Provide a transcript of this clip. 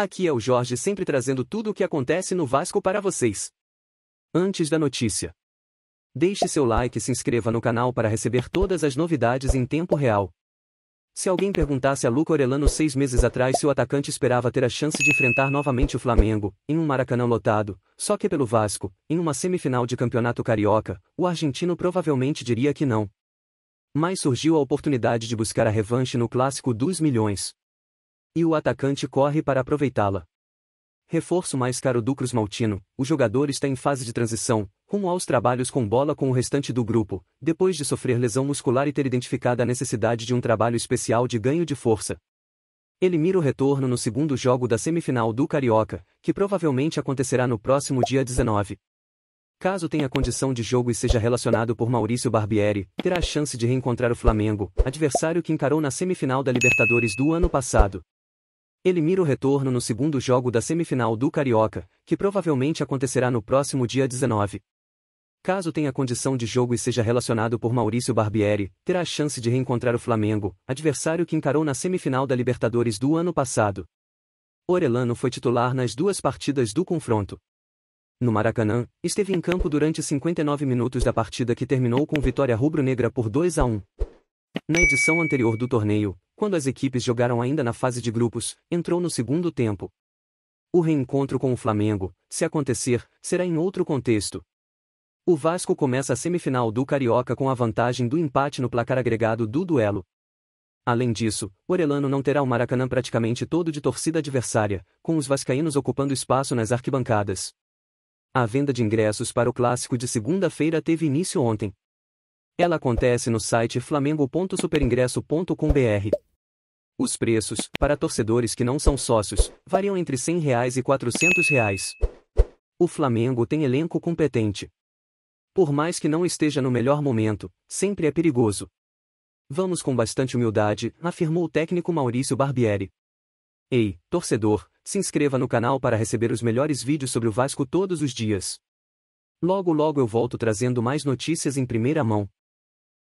Aqui é o Jorge sempre trazendo tudo o que acontece no Vasco para vocês. Antes da notícia. Deixe seu like e se inscreva no canal para receber todas as novidades em tempo real. Se alguém perguntasse a Luca Orelano seis meses atrás se o atacante esperava ter a chance de enfrentar novamente o Flamengo, em um Maracanã lotado, só que pelo Vasco, em uma semifinal de campeonato carioca, o argentino provavelmente diria que não. Mas surgiu a oportunidade de buscar a revanche no Clássico dos Milhões. E o atacante corre para aproveitá-la. Reforço mais caro do Cruz Maltino, o jogador está em fase de transição, rumo aos trabalhos com bola com o restante do grupo, depois de sofrer lesão muscular e ter identificado a necessidade de um trabalho especial de ganho de força. Ele mira o retorno no segundo jogo da semifinal do Carioca, que provavelmente acontecerá no próximo dia 19. Caso tenha condição de jogo e seja relacionado por Maurício Barbieri, terá a chance de reencontrar o Flamengo, adversário que encarou na semifinal da Libertadores do ano passado. Ele mira o retorno no segundo jogo da semifinal do Carioca, que provavelmente acontecerá no próximo dia 19. Caso tenha condição de jogo e seja relacionado por Maurício Barbieri, terá a chance de reencontrar o Flamengo, adversário que encarou na semifinal da Libertadores do ano passado. Orelano foi titular nas duas partidas do confronto. No Maracanã, esteve em campo durante 59 minutos da partida que terminou com vitória rubro-negra por 2 a 1. Na edição anterior do torneio, quando as equipes jogaram ainda na fase de grupos, entrou no segundo tempo. O reencontro com o Flamengo, se acontecer, será em outro contexto. O Vasco começa a semifinal do Carioca com a vantagem do empate no placar agregado do duelo. Além disso, Orelano não terá o Maracanã praticamente todo de torcida adversária, com os vascaínos ocupando espaço nas arquibancadas. A venda de ingressos para o clássico de segunda-feira teve início ontem. Ela acontece no site flamengo.superingresso.com.br. Os preços, para torcedores que não são sócios, variam entre R$ 100 reais e R$ 400. Reais. O Flamengo tem elenco competente. Por mais que não esteja no melhor momento, sempre é perigoso. Vamos com bastante humildade, afirmou o técnico Maurício Barbieri. Ei, torcedor, se inscreva no canal para receber os melhores vídeos sobre o Vasco todos os dias. Logo logo eu volto trazendo mais notícias em primeira mão.